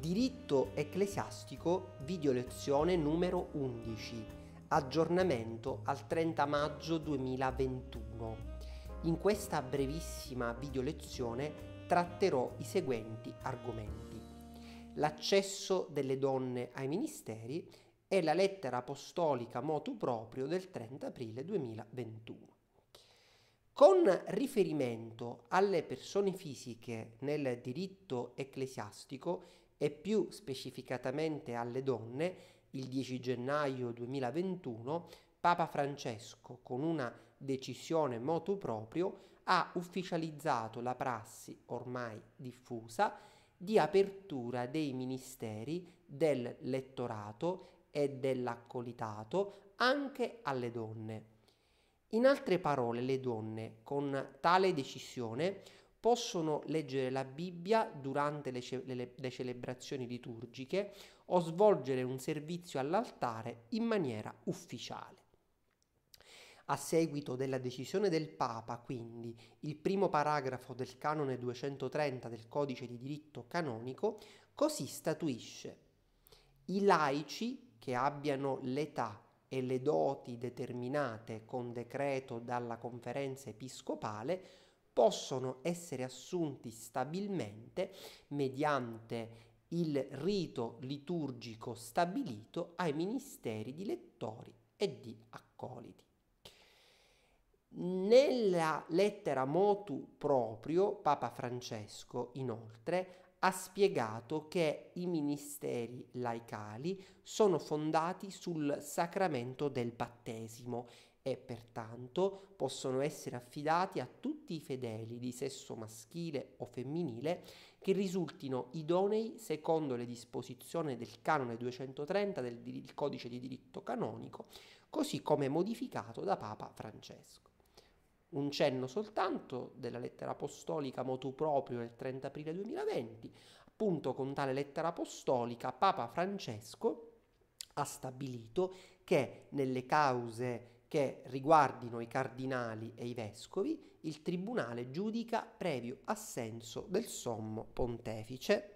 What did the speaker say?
Diritto ecclesiastico, video lezione numero 11, aggiornamento al 30 maggio 2021. In questa brevissima video lezione tratterò i seguenti argomenti. L'accesso delle donne ai ministeri e la lettera apostolica motu proprio del 30 aprile 2021. Con riferimento alle persone fisiche nel diritto ecclesiastico, e più specificatamente alle donne, il 10 gennaio 2021, Papa Francesco, con una decisione motu proprio, ha ufficializzato la prassi ormai diffusa di apertura dei ministeri del lettorato e dell'accolitato anche alle donne. In altre parole, le donne con tale decisione possono leggere la Bibbia durante le, ce- le, le celebrazioni liturgiche o svolgere un servizio all'altare in maniera ufficiale. A seguito della decisione del Papa, quindi, il primo paragrafo del canone 230 del codice di diritto canonico così statuisce i laici che abbiano l'età e le doti determinate con decreto dalla conferenza episcopale possono essere assunti stabilmente mediante il rito liturgico stabilito ai ministeri di lettori e di accoliti. Nella lettera motu proprio, Papa Francesco, inoltre, ha spiegato che i ministeri laicali sono fondati sul sacramento del battesimo e pertanto possono essere affidati a tutti i fedeli di sesso maschile o femminile che risultino idonei secondo le disposizioni del canone 230 del, del codice di diritto canonico, così come modificato da Papa Francesco. Un cenno soltanto della lettera apostolica motu proprio del 30 aprile 2020, appunto con tale lettera apostolica Papa Francesco ha stabilito che nelle cause che riguardino i cardinali e i vescovi, il Tribunale giudica previo assenso del sommo pontefice